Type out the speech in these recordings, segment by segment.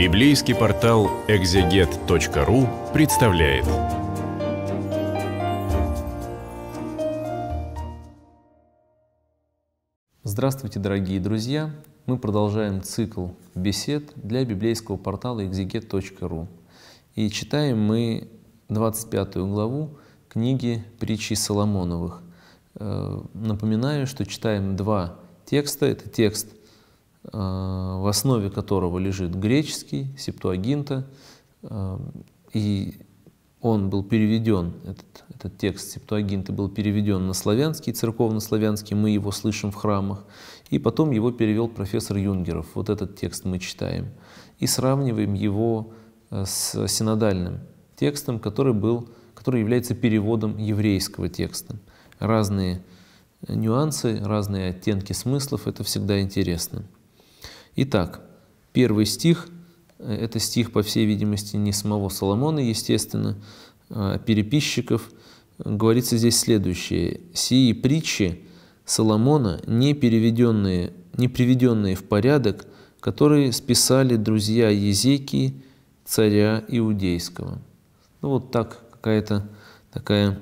Библейский портал экзегет.ру представляет. Здравствуйте, дорогие друзья! Мы продолжаем цикл бесед для библейского портала экзегет.ру. И читаем мы 25 главу книги «Притчи Соломоновых». Э, напоминаю, что читаем два текста. Это текст – Э, в основе которого лежит греческий, септуагинта, э, и он был переведен, этот, этот текст Септуагинты был переведен на славянский, церковно-славянский, мы его слышим в храмах, и потом его перевел профессор Юнгеров. Вот этот текст мы читаем и сравниваем его э, с синодальным текстом, который, был, который является переводом еврейского текста. Разные нюансы, разные оттенки смыслов, это всегда интересно. Итак, первый стих, э, это стих, по всей видимости, не самого Соломона, естественно, а переписчиков, говорится здесь следующее. «Сии притчи Соломона, не переведенные, не приведенные в порядок, которые списали друзья Езекии, царя Иудейского». Ну вот так какая-то такая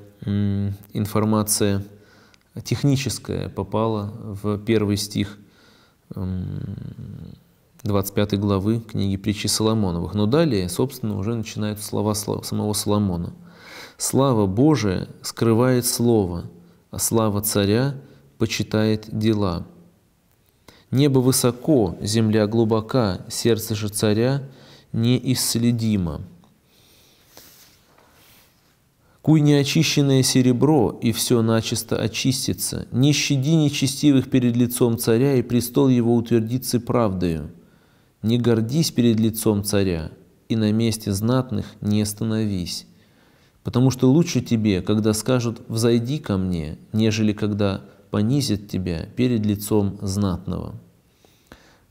информация техническая попала в первый стих 25 главы книги притчи Соломоновых. Но далее, собственно, уже начинают слова самого Соломона. «Слава Божия скрывает слово, а слава царя почитает дела». Небо высоко, земля глубока, сердце же царя неисследимо. Куй неочищенное серебро, и все начисто очистится. Не щади нечестивых перед лицом царя, и престол его утвердится правдою. Не гордись перед лицом царя, и на месте знатных не становись. Потому что лучше тебе, когда скажут «взойди ко мне», нежели когда понизят тебя перед лицом знатного.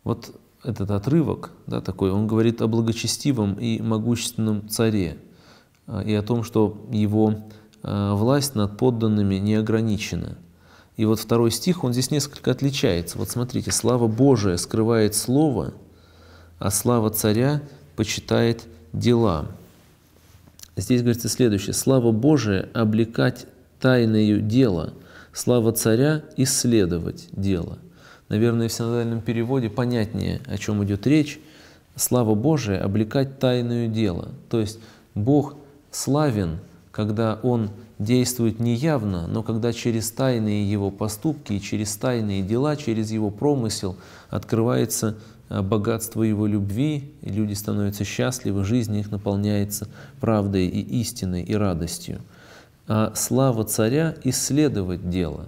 Вот этот отрывок, да, такой, он говорит о благочестивом и могущественном царе – и о том, что его э, власть над подданными не ограничена. И вот второй стих, он здесь несколько отличается. Вот смотрите, слава Божия скрывает слово, а слава царя почитает дела. Здесь говорится следующее. Слава Божия облекать тайное дело, слава царя исследовать дело. Наверное, в синодальном переводе понятнее, о чем идет речь. Слава Божия облекать тайное дело. То есть Бог – славен, когда он действует неявно, но когда через тайные его поступки и через тайные дела, через его промысел открывается а, богатство его любви, и люди становятся счастливы, жизнь их наполняется правдой и истиной и радостью. А слава царя — исследовать дело.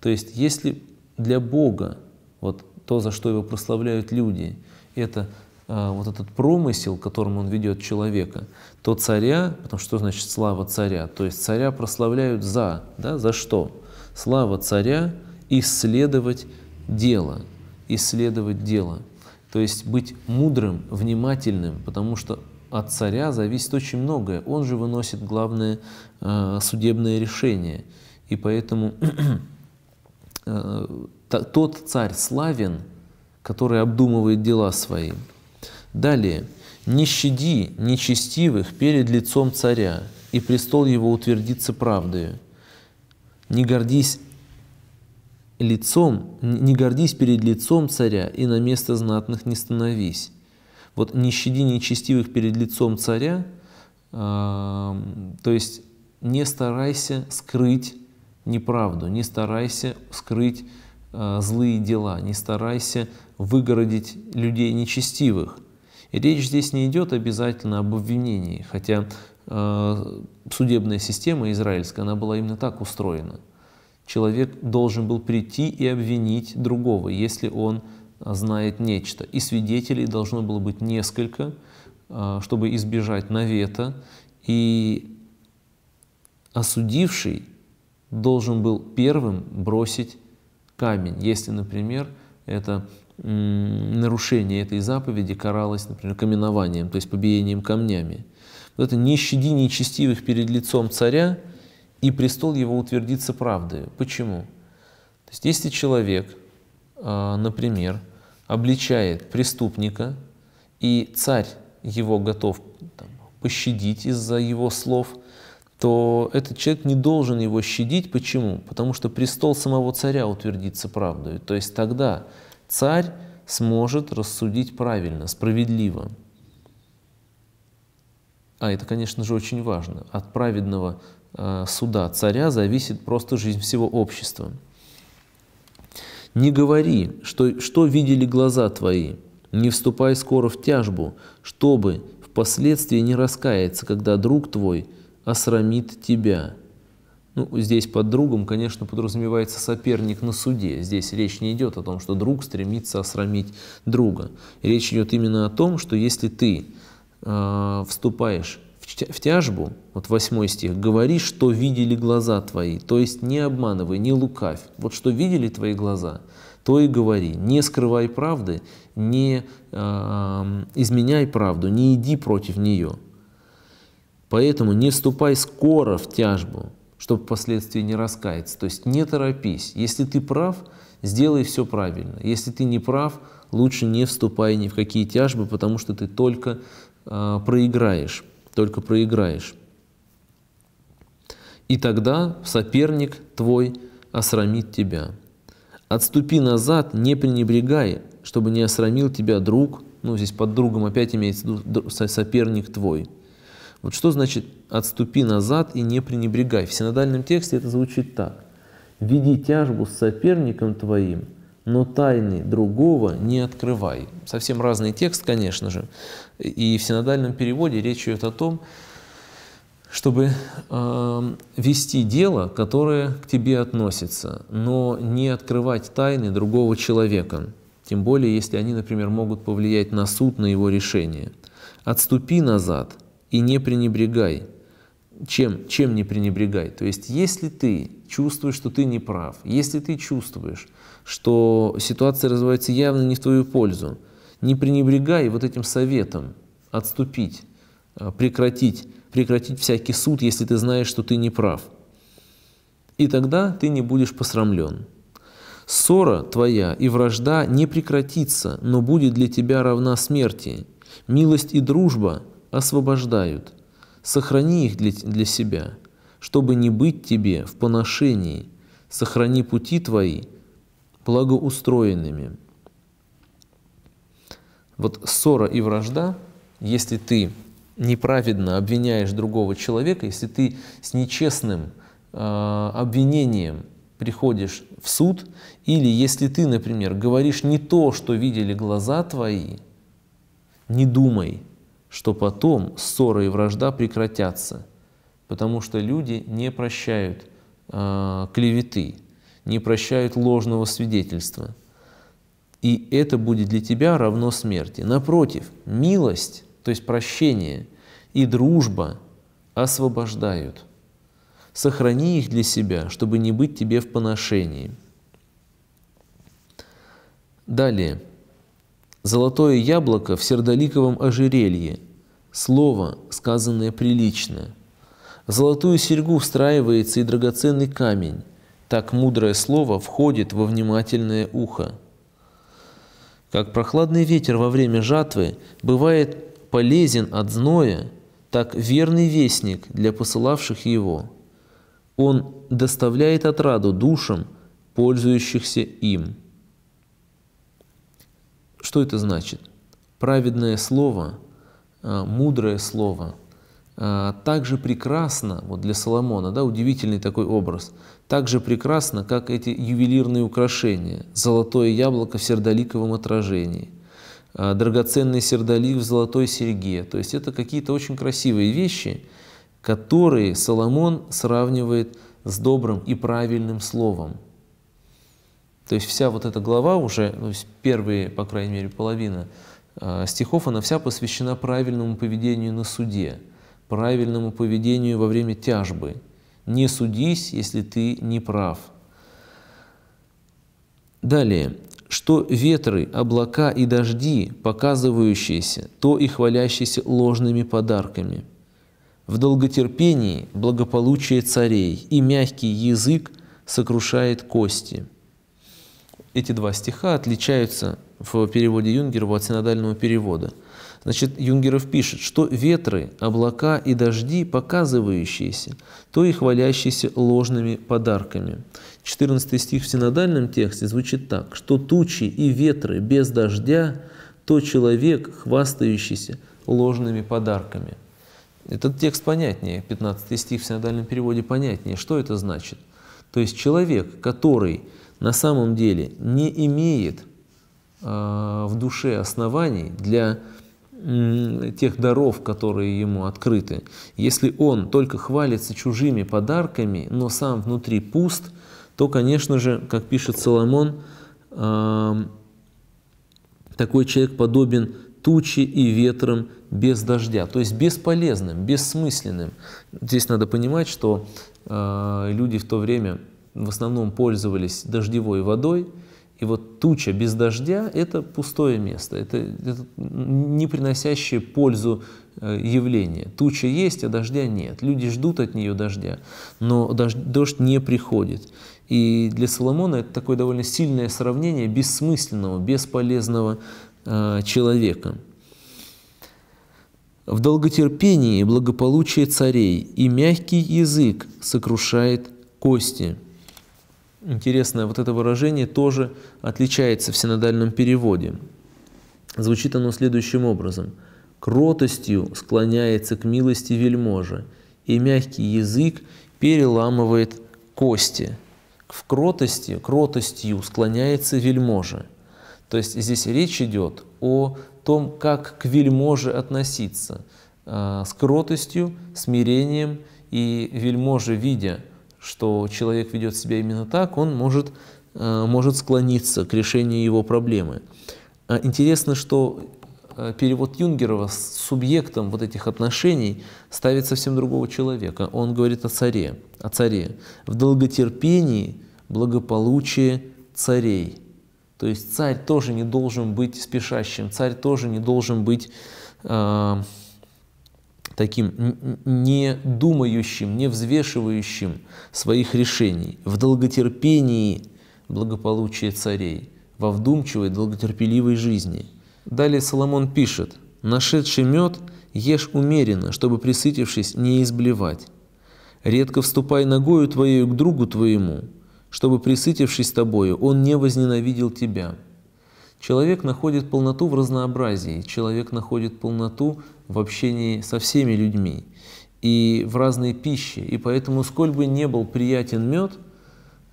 То есть если для Бога вот то, за что его прославляют люди, это Э, вот этот промысел, которым он ведет человека, то царя, потому что значит слава царя, то есть царя прославляют за, да, за что? Слава царя исследовать дело, исследовать дело, то есть быть мудрым, внимательным, потому что от царя зависит очень многое, он же выносит главное э, судебное решение, и поэтому э, тот царь славен, который обдумывает дела свои. Далее. «Не щади нечестивых перед лицом царя, и престол его утвердится правдою. Не гордись лицом, не гордись перед лицом царя, и на место знатных не становись». Вот «не щади нечестивых перед лицом царя», то есть не старайся скрыть неправду, не старайся скрыть а, злые дела, не старайся выгородить людей нечестивых. И речь здесь не идет обязательно об обвинении, хотя э, судебная система израильская, она была именно так устроена. Человек должен был прийти и обвинить другого, если он знает нечто. И свидетелей должно было быть несколько, э, чтобы избежать навета. И осудивший должен был первым бросить камень, если, например, это нарушение этой заповеди каралось, например, каменованием, то есть побиением камнями. Вот это «не щади нечестивых перед лицом царя, и престол его утвердится правдой. Почему? То есть если человек, а, например, обличает преступника, и царь его готов там, пощадить из-за его слов, то этот человек не должен его щадить. Почему? Потому что престол самого царя утвердится правдой. То есть тогда царь сможет рассудить правильно, справедливо. А это, конечно же, очень важно. От праведного э, суда царя зависит просто жизнь всего общества. «Не говори, что, что видели глаза твои, не вступай скоро в тяжбу, чтобы впоследствии не раскаяться, когда друг твой осрамит тебя». Ну, здесь под другом, конечно, подразумевается соперник на суде. Здесь речь не идет о том, что друг стремится осрамить друга. Речь идет именно о том, что если ты э, вступаешь в тяжбу, вот восьмой стих, говори, что видели глаза твои, то есть не обманывай, не лукавь. Вот что видели твои глаза, то и говори. Не скрывай правды, не э, изменяй правду, не иди против нее. Поэтому не вступай скоро в тяжбу, чтобы впоследствии не раскаяться. То есть не торопись. Если ты прав, сделай все правильно. Если ты не прав, лучше не вступай ни в какие тяжбы, потому что ты только э, проиграешь. Только проиграешь. И тогда соперник твой осрамит тебя. Отступи назад, не пренебрегай, чтобы не осрамил тебя друг, ну здесь под другом опять имеется соперник твой. Вот что значит «отступи назад и не пренебрегай»? В синодальном тексте это звучит так. «Веди тяжбу с соперником твоим, но тайны другого не открывай». Совсем разный текст, конечно же. И в синодальном переводе речь идет о том, чтобы э, вести дело, которое к тебе относится, но не открывать тайны другого человека, тем более если они, например, могут повлиять на суд, на его решение. «Отступи назад и не пренебрегай. Чем, чем не пренебрегай? То есть, если ты чувствуешь, что ты не прав, если ты чувствуешь, что ситуация развивается явно не в твою пользу, не пренебрегай вот этим советом отступить, а, прекратить, прекратить всякий суд, если ты знаешь, что ты не прав. И тогда ты не будешь посрамлен. Ссора твоя и вражда не прекратится, но будет для тебя равна смерти. Милость и дружба освобождают. Сохрани их для, для себя, чтобы не быть тебе в поношении. Сохрани пути твои благоустроенными. Вот ссора и вражда, если ты неправедно обвиняешь другого человека, если ты с нечестным э, обвинением приходишь в суд, или если ты, например, говоришь не то, что видели глаза твои, не думай, что потом ссоры и вражда прекратятся, потому что люди не прощают э, клеветы, не прощают ложного свидетельства. И это будет для тебя равно смерти. Напротив, милость, то есть прощение, и дружба освобождают. Сохрани их для себя, чтобы не быть тебе в поношении. Далее. Золотое яблоко в сердоликовом ожерелье. Слово, сказанное прилично. В золотую серьгу встраивается и драгоценный камень. Так мудрое слово входит во внимательное ухо. Как прохладный ветер во время жатвы бывает полезен от зноя, так верный вестник для посылавших его. Он доставляет отраду душам, пользующихся им. Что это значит? Праведное слово, а, мудрое слово а, также прекрасно, вот для Соломона, да, удивительный такой образ, также прекрасно, как эти ювелирные украшения, золотое яблоко в сердоликовом отражении, а, драгоценный сердолик в золотой серьге. То есть это какие-то очень красивые вещи, которые Соломон сравнивает с добрым и правильным словом. То есть вся вот эта глава уже, то ну, есть первые, по крайней мере, половина э, стихов, она вся посвящена правильному поведению на суде, правильному поведению во время тяжбы. «Не судись, если ты не прав». Далее. «Что ветры, облака и дожди, показывающиеся, то и хвалящиеся ложными подарками». В долготерпении благополучие царей, и мягкий язык сокрушает кости – эти два стиха отличаются в переводе Юнгерова от синодального перевода. Значит, Юнгеров пишет, что ветры, облака и дожди, показывающиеся, то и хвалящиеся ложными подарками. 14 стих в синодальном тексте звучит так, что тучи и ветры без дождя, то человек, хвастающийся ложными подарками. Этот текст понятнее, 15 стих в синодальном переводе понятнее. Что это значит? То есть человек, который на самом деле не имеет э, в душе оснований для тех даров, которые ему открыты. Если он только хвалится чужими подарками, но сам внутри пуст, то, конечно же, как пишет Соломон, эм, такой человек подобен тучи и ветром без дождя, то есть бесполезным, бессмысленным. Здесь надо понимать, что э, люди в то время в основном пользовались дождевой водой, и вот туча без дождя – это пустое место, это, это не приносящее пользу э, явление. Туча есть, а дождя нет. Люди ждут от нее дождя, но дождь, не приходит. И для Соломона это такое довольно сильное сравнение бессмысленного, бесполезного э, человека. В долготерпении благополучие царей, и мягкий язык сокрушает кости интересное вот это выражение тоже отличается в синодальном переводе. Звучит оно следующим образом. «Кротостью склоняется к милости вельможа, и мягкий язык переламывает кости». В кротости, кротостью склоняется вельможа. То есть здесь речь идет о том, как к вельможе относиться. А, с кротостью, смирением, и вельможа, видя – что человек ведет себя именно так, он может, э, может склониться к решению его проблемы. А интересно, что э, перевод Юнгерова с субъектом вот этих отношений ставит совсем другого человека. Он говорит о царе, о царе. В долготерпении благополучие царей. То есть царь тоже не должен быть спешащим, царь тоже не должен быть э, таким не думающим, не взвешивающим своих решений, в долготерпении благополучия царей, во вдумчивой, долготерпеливой жизни. Далее Соломон пишет, «Нашедший мед ешь умеренно, чтобы, присытившись, не изблевать. Редко вступай ногою твоею к другу твоему, чтобы, присытившись тобою, он не возненавидел тебя». Человек находит полноту в разнообразии, человек находит полноту в общении со всеми людьми и в разной пище. И поэтому, сколь бы не был приятен мед,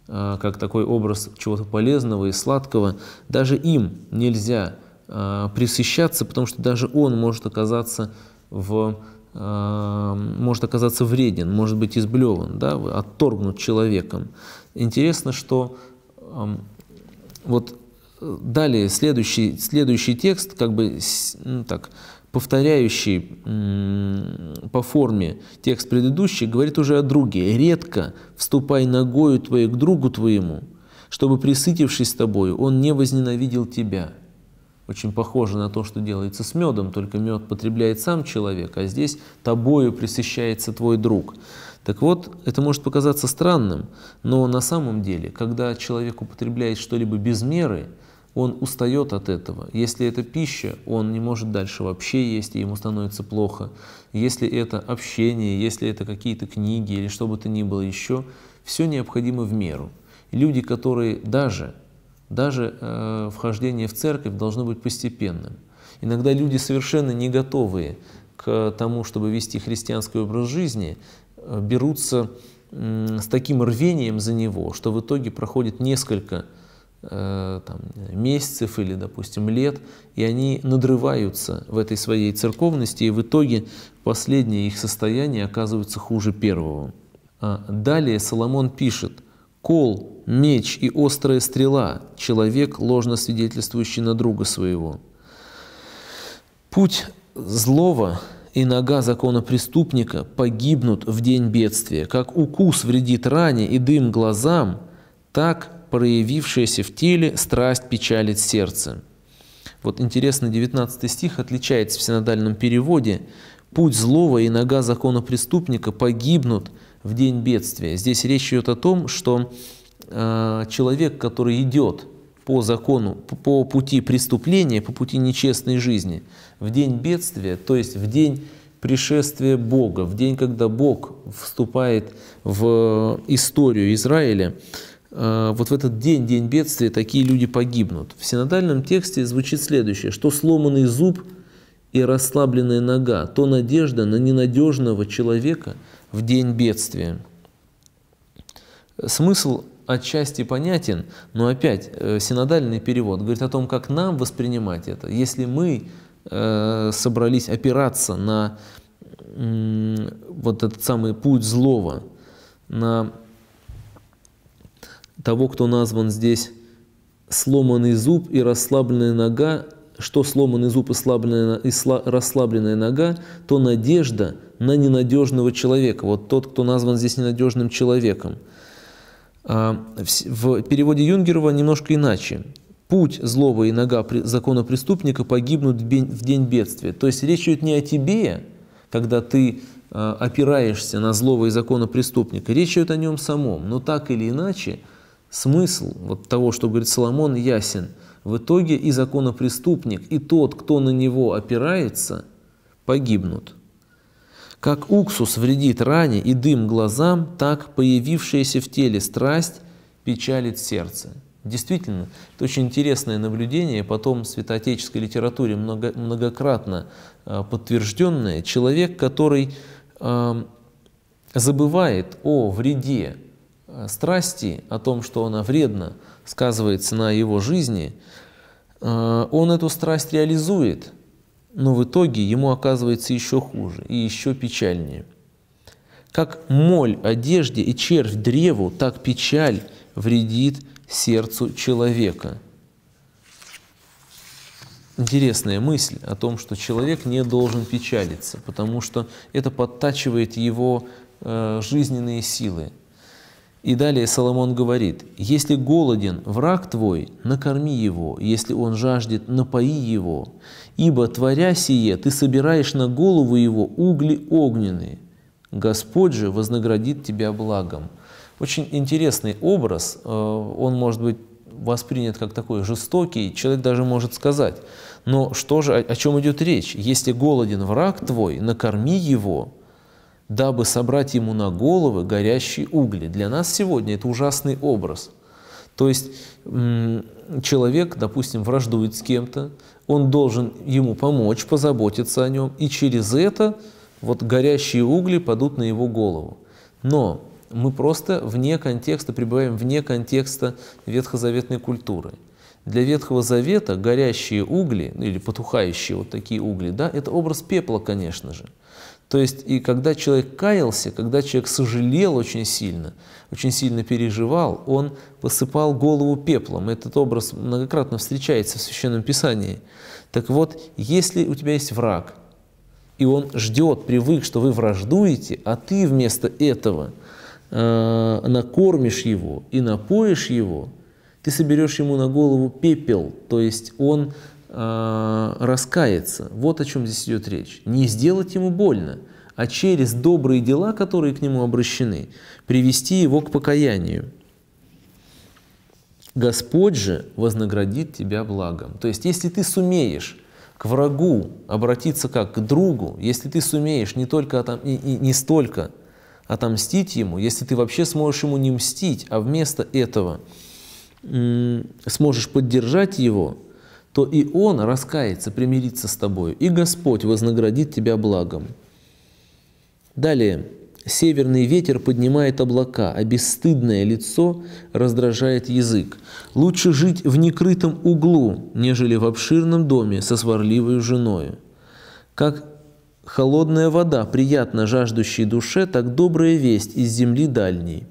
а, как такой образ чего-то полезного и сладкого, даже им нельзя а, присыщаться, потому что даже он может оказаться в а, может оказаться вреден, может быть изблеван, да, отторгнут человеком. Интересно, что вот Далее, следующий, следующий текст, как бы ну, так, повторяющий по форме текст предыдущий, говорит уже о друге. «Редко вступай ногою твоей к другу твоему, чтобы, присытившись тобою, он не возненавидел тебя». Очень похоже на то, что делается с медом, только мед потребляет сам человек, а здесь тобою присыщается твой друг. Так вот, это может показаться странным, но на самом деле, когда человек употребляет что-либо без меры – он устает от этого. Если это пища, он не может дальше вообще есть, и ему становится плохо. Если это общение, если это какие-то книги или что бы то ни было еще, все необходимо в меру. Люди, которые даже, даже э, вхождение в церковь должно быть постепенным. Иногда люди совершенно не готовые к тому, чтобы вести христианский образ жизни, э, берутся с таким рвением за него, что в итоге проходит несколько Э, там, месяцев или, допустим, лет, и они надрываются в этой своей церковности, и в итоге последнее их состояние оказывается хуже первого. А далее Соломон пишет «Кол, меч и острая стрела, человек, ложно свидетельствующий на друга своего». Путь злого и нога закона преступника погибнут в день бедствия. Как укус вредит ране и дым глазам, так проявившаяся в теле, страсть печалит сердце. Вот интересно, 19 стих отличается в синодальном переводе. «Путь злого и нога закона преступника погибнут в день бедствия». Здесь речь идет о том, что э, человек, который идет по закону, по пути преступления, по пути нечестной жизни, в день бедствия, то есть в день пришествия Бога, в день, когда Бог вступает в э, историю Израиля, Э, вот в этот день, день бедствия, такие люди погибнут. В синодальном тексте звучит следующее, что сломанный зуб и расслабленная нога, то надежда на ненадежного человека в день бедствия. Смысл отчасти понятен, но опять э, синодальный перевод говорит о том, как нам воспринимать это. Если мы э, собрались опираться на вот этот самый путь злого, на того, кто назван здесь сломанный зуб и расслабленная нога, что сломанный зуб и, слабленная, и сла, расслабленная нога, то надежда на ненадежного человека. Вот тот, кто назван здесь ненадежным человеком. А, в переводе Юнгерова немножко иначе. Путь злого и нога закона преступника погибнут в день бедствия. То есть речь идет не о тебе, когда ты а, опираешься на злого и закона преступника. Речь идет о нем самом. Но так или иначе – Смысл вот того, что говорит Соломон, ясен. В итоге и законопреступник, и тот, кто на него опирается, погибнут. Как уксус вредит ране и дым глазам, так появившаяся в теле страсть печалит сердце. Действительно, это очень интересное наблюдение, потом в святоотеческой литературе много, многократно э, подтвержденное. Человек, который э, забывает о вреде Э, страсти, о том, что она вредна, сказывается на его жизни, э, он эту страсть реализует, но в итоге ему оказывается еще хуже и еще печальнее. Как моль одежде и червь древу, так печаль вредит сердцу человека. Интересная мысль о том, что человек не должен печалиться, потому что это подтачивает его э, жизненные силы, и далее Соломон говорит, «Если голоден враг твой, накорми его, если он жаждет, напои его, ибо, творя сие, ты собираешь на голову его угли огненные, Господь же вознаградит тебя благом». Очень интересный образ, э, он может быть воспринят как такой жестокий, человек даже может сказать, но что же, о чем идет речь? Если голоден враг твой, накорми его, дабы собрать ему на головы горящие угли. Для нас сегодня это ужасный образ. То есть человек, допустим, враждует с кем-то, он должен ему помочь, позаботиться о нем, и через это вот горящие угли падут на его голову. Но мы просто вне контекста, пребываем вне контекста ветхозаветной культуры. Для Ветхого Завета горящие угли, или потухающие вот такие угли, да, это образ пепла, конечно же. То есть и когда человек каялся, когда человек сожалел очень сильно, очень сильно переживал, он посыпал голову пеплом. Этот образ многократно встречается в Священном Писании. Так вот, если у тебя есть враг, и он ждет, привык, что вы враждуете, а ты вместо этого э, накормишь его и напоишь его, ты соберешь ему на голову пепел, то есть он э, раскаяться. Вот о чем здесь идет речь. Не сделать ему больно, а через добрые дела, которые к нему обращены, привести его к покаянию. Господь же вознаградит тебя благом. То есть, если ты сумеешь к врагу обратиться как к другу, если ты сумеешь не только отом... и, и не столько отомстить ему, если ты вообще сможешь ему не мстить, а вместо этого сможешь поддержать его, то и он раскается, примирится с тобою, и Господь вознаградит тебя благом. Далее. Северный ветер поднимает облака, а бесстыдное лицо раздражает язык. Лучше жить в некрытом углу, нежели в обширном доме со сварливой женой. Как холодная вода приятно жаждущей душе, так добрая весть из земли дальней.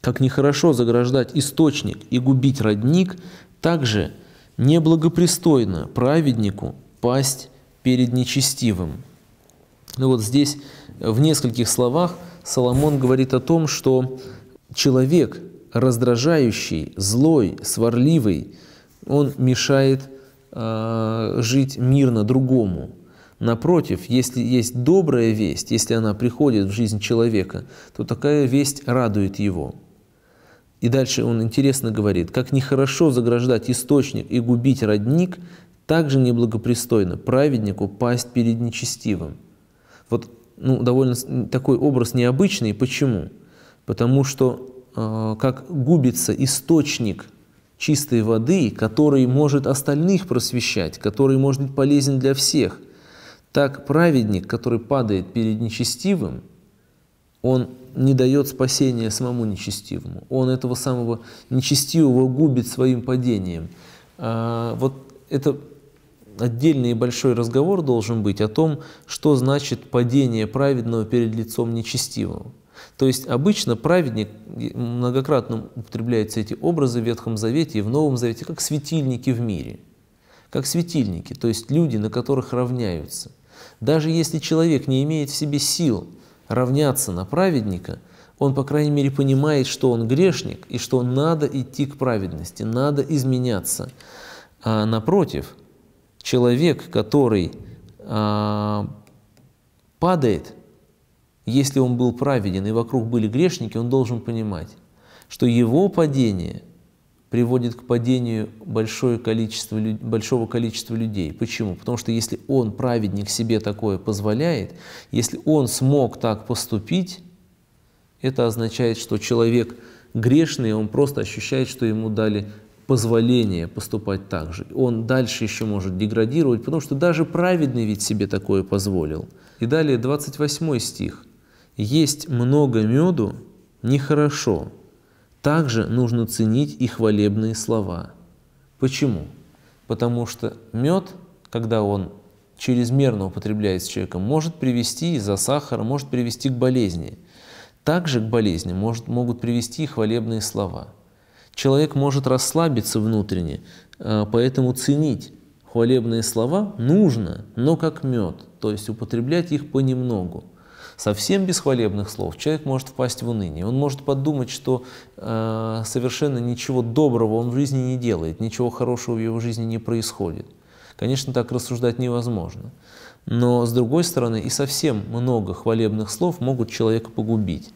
Как нехорошо заграждать источник и губить родник, так же – неблагопристойно праведнику пасть перед нечестивым. Ну вот здесь в нескольких словах Соломон говорит о том, что человек, раздражающий, злой, сварливый, он мешает э, жить мирно другому. Напротив, если есть добрая весть, если она приходит в жизнь человека, то такая весть радует его – и дальше он интересно говорит, как нехорошо заграждать источник и губить родник, так же неблагопристойно праведнику пасть перед нечестивым. Вот ну, довольно такой образ необычный. Почему? Потому что э, как губится источник чистой воды, который может остальных просвещать, который может быть полезен для всех, так праведник, который падает перед нечестивым – он не дает спасения самому нечестивому. Он этого самого нечестивого губит своим падением. А, вот это отдельный и большой разговор должен быть о том, что значит падение праведного перед лицом нечестивого. То есть обычно праведник, многократно употребляются эти образы в Ветхом Завете и в Новом Завете, как светильники в мире. Как светильники, то есть люди, на которых равняются. Даже если человек не имеет в себе сил – равняться на праведника, он, по крайней мере, понимает, что он грешник и что надо идти к праведности, надо изменяться. А напротив, человек, который а, падает, если он был праведен и вокруг были грешники, он должен понимать, что его падение – приводит к падению большое количество, большого количества людей. Почему? Потому что если он, праведник, себе такое позволяет, если он смог так поступить, это означает, что человек грешный, он просто ощущает, что ему дали позволение поступать так же. Он дальше еще может деградировать, потому что даже праведный ведь себе такое позволил. И далее 28 стих. «Есть много меду, нехорошо, также нужно ценить и хвалебные слова. Почему? Потому что мед, когда он чрезмерно употребляется человеком, может привести из-за сахара, может привести к болезни. Также к болезни может, могут привести и хвалебные слова. Человек может расслабиться внутренне, а, поэтому ценить хвалебные слова нужно, но как мед, то есть употреблять их понемногу. Совсем без хвалебных слов человек может впасть в уныние. Он может подумать, что э, совершенно ничего доброго он в жизни не делает, ничего хорошего в его жизни не происходит. Конечно, так рассуждать невозможно. Но, с другой стороны, и совсем много хвалебных слов могут человека погубить.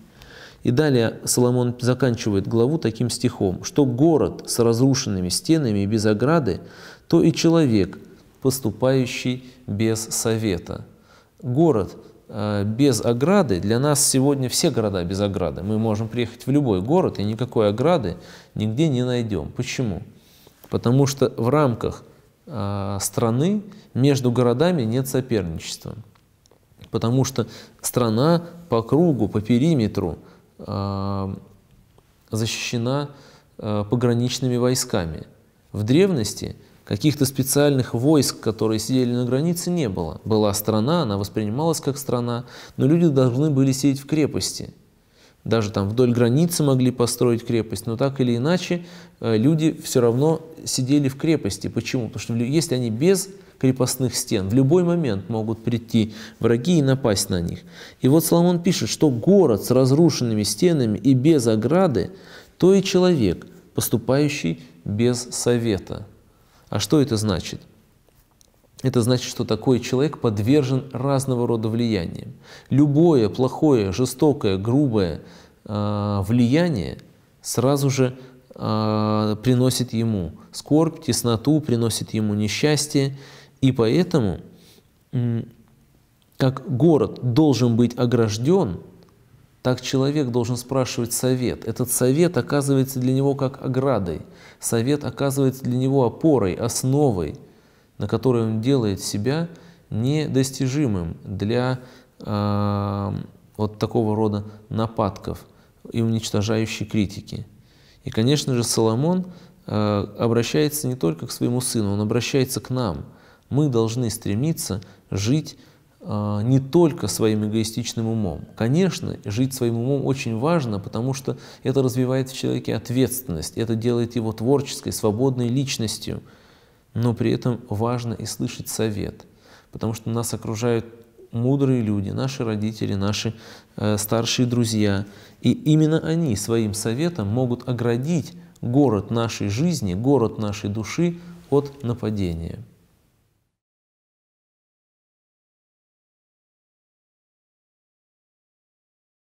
И далее Соломон заканчивает главу таким стихом, что город с разрушенными стенами и без ограды, то и человек, поступающий без совета. Город Э, без ограды, для нас сегодня все города без ограды. Мы можем приехать в любой город и никакой ограды нигде не найдем. Почему? Потому что в рамках э, страны между городами нет соперничества. Потому что страна по кругу, по периметру э, защищена пограничными войсками. В древности – Каких-то специальных войск, которые сидели на границе, не было. Была страна, она воспринималась как страна, но люди должны были сидеть в крепости. Даже там вдоль границы могли построить крепость, но так или иначе э, люди все равно сидели в крепости. Почему? Потому что если они без крепостных стен, в любой момент могут прийти враги и напасть на них. И вот Соломон пишет, что город с разрушенными стенами и без ограды, то и человек, поступающий без совета. А что это значит? Это значит, что такой человек подвержен разного рода влияниям. Любое плохое, жестокое, грубое э, влияние сразу же э, приносит ему скорбь, тесноту, приносит ему несчастье. И поэтому, как город должен быть огражден так человек должен спрашивать совет. Этот совет оказывается для него как оградой. Совет оказывается для него опорой, основой, на которой он делает себя недостижимым для э, вот такого рода нападков и уничтожающей критики. И, конечно же, Соломон э, обращается не только к своему сыну, он обращается к нам. Мы должны стремиться жить а, не только своим эгоистичным умом. Конечно, жить своим умом очень важно, потому что это развивает в человеке ответственность, это делает его творческой, свободной личностью. Но при этом важно и слышать совет, потому что нас окружают мудрые люди, наши родители, наши э, старшие друзья. И именно они своим советом могут оградить город нашей жизни, город нашей души от нападения.